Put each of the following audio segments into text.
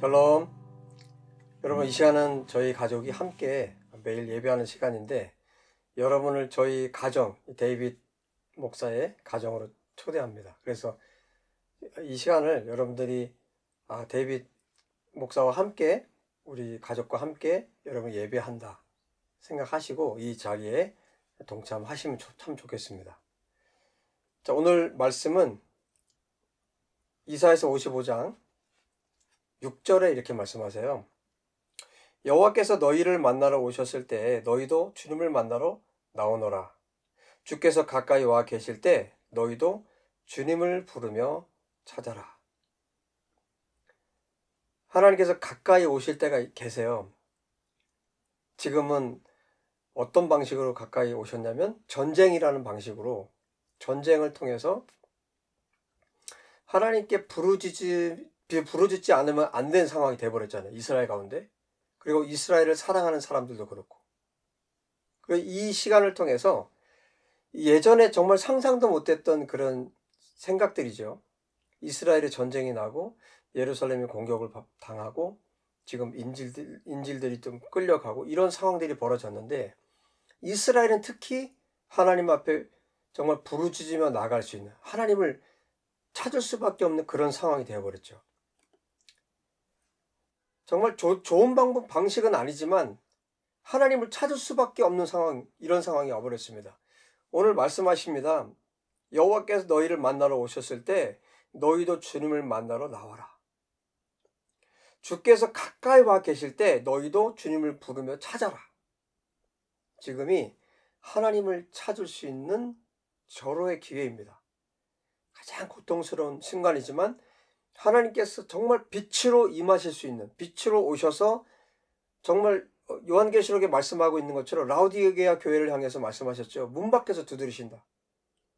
샬롬 여러분 이 시간은 저희 가족이 함께 매일 예배하는 시간인데 여러분을 저희 가정 데이빗 목사의 가정으로 초대합니다 그래서 이 시간을 여러분들이 아 데이빗 목사와 함께 우리 가족과 함께 여러분 예배한다 생각하시고 이 자리에 동참하시면 참 좋겠습니다 자 오늘 말씀은 이사에서 55장 6절에 이렇게 말씀하세요. 여호와께서 너희를 만나러 오셨을 때 너희도 주님을 만나러 나오너라. 주께서 가까이 와 계실 때 너희도 주님을 부르며 찾아라. 하나님께서 가까이 오실 때가 계세요. 지금은 어떤 방식으로 가까이 오셨냐면 전쟁이라는 방식으로 전쟁을 통해서 하나님께 부르짖 부르짖지 않으면 안 된 상황이 돼버렸잖아요. 이스라엘 가운데. 그리고 이스라엘을 사랑하는 사람들도 그렇고. 그 이 시간을 통해서 예전에 정말 상상도 못했던 그런 생각들이죠. 이스라엘의 전쟁이 나고 예루살렘이 공격을 당하고 지금 인질들, 인질들이 좀 끌려가고 이런 상황들이 벌어졌는데 이스라엘은 특히 하나님 앞에 정말 부르짖으며 나갈 수 있는 하나님을 찾을 수밖에 없는 그런 상황이 되어버렸죠. 정말 조, 좋은 방법 방식은 아니지만 하나님을 찾을 수밖에 없는 상황 이런 상황이 와버렸습니다. 오늘 말씀하십니다. 여호와께서 너희를 만나러 오셨을 때 너희도 주님을 만나러 나와라. 주께서 가까이 와 계실 때 너희도 주님을 부르며 찾아라. 지금이 하나님을 찾을 수 있는 절호의 기회입니다. 가장 고통스러운 순간이지만 하나님께서 정말 빛으로 임하실 수 있는 빛으로 오셔서 정말 요한계시록에 말씀하고 있는 것처럼 라우디게아 교회를 향해서 말씀하셨죠. 문 밖에서 두드리신다.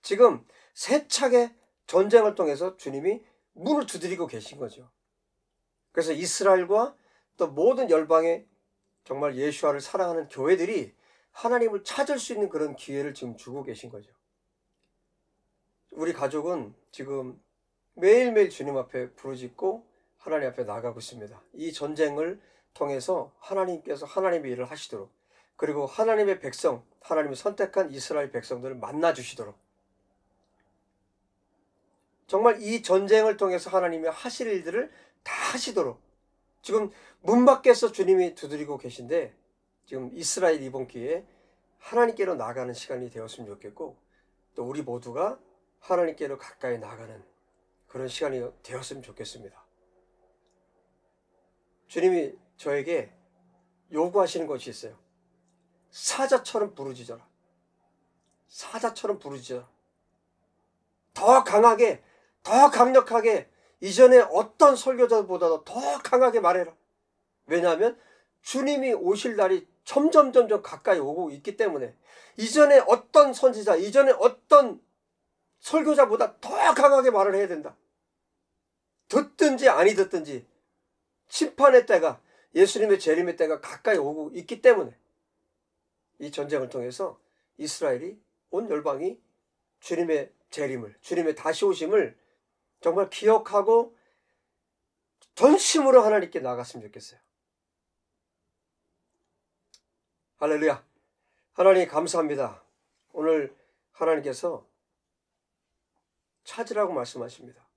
지금 세차게 전쟁을 통해서 주님이 문을 두드리고 계신 거죠. 그래서 이스라엘과 또 모든 열방에 정말 예수아를 사랑하는 교회들이 하나님을 찾을 수 있는 그런 기회를 지금 주고 계신 거죠. 우리 가족은 지금 매일매일 주님 앞에 부르짖고 하나님 앞에 나가고 있습니다. 이 전쟁을 통해서 하나님께서 하나님의 일을 하시도록 그리고 하나님의 백성, 하나님이 선택한 이스라엘 백성들을 만나 주시도록 정말 이 전쟁을 통해서 하나님이 하실 일들을 다 하시도록 지금 문 밖에서 주님이 두드리고 계신데 지금 이스라엘 이번 기회에 하나님께로 나가는 시간이 되었으면 좋겠고 또 우리 모두가 하나님께로 가까이 나가는 그런 시간이 되었으면 좋겠습니다. 주님이 저에게 요구하시는 것이 있어요. 사자처럼 부르짖어라. 사자처럼 부르짖어라. 더 강하게, 더 강력하게 이전에 어떤 설교자보다도 더 강하게 말해라. 왜냐하면 주님이 오실 날이 점점 점점 가까이 오고 있기 때문에 이전에 어떤 선지자, 이전에 어떤 설교자보다 더 강하게 말을 해야 된다. 듣든지 아니 듣든지 심판의 때가 예수님의 재림의 때가 가까이 오고 있기 때문에 이 전쟁을 통해서 이스라엘이 온 열방이 주님의 재림을 주님의 다시 오심을 정말 기억하고 전심으로 하나님께 나갔으면 좋겠어요. 할렐루야. 하나님 감사합니다. 오늘 하나님께서 찾으라고 말씀하십니다.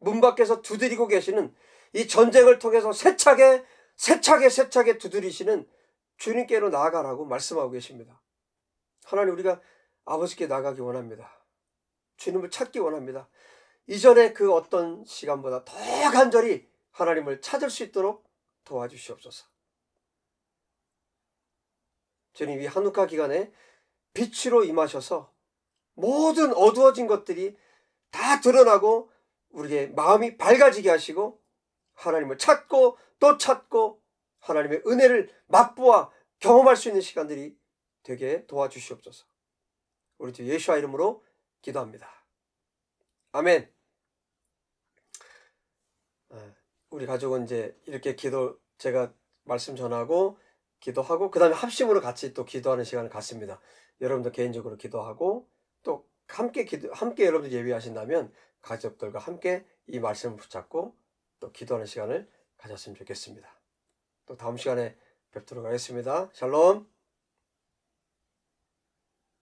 문 밖에서 두드리고 계시는 이 전쟁을 통해서 세차게 세차게 세차게 두드리시는 주님께로 나아가라고 말씀하고 계십니다. 하나님 우리가 아버지께 나가기 원합니다. 주님을 찾기 원합니다. 이전에 그 어떤 시간보다 더 간절히 하나님을 찾을 수 있도록 도와주시옵소서. 주님 이 한우카 기간에 빛으로 임하셔서 모든 어두워진 것들이 다 드러나고 우리의 마음이 밝아지게 하시고 하나님을 찾고 또 찾고 하나님의 은혜를 맛보아 경험할 수 있는 시간들이 되게 도와주시옵소서. 우리 주 예수와 이름으로 기도합니다. 아멘. 아, 우리 가족은 이제 이렇게 기도 제가 말씀 전하고 기도하고 그다음에 합심으로 같이 또 기도하는 시간을 갖습니다. 여러분도 개인적으로 기도하고 또 함께 기도 함께 여러분들 예배하신다면 가족들과 함께 이 말씀을 붙잡고 또 기도하는 시간을 가졌으면 좋겠습니다. 또 다음 시간에 뵙도록 하겠습니다. 샬롬!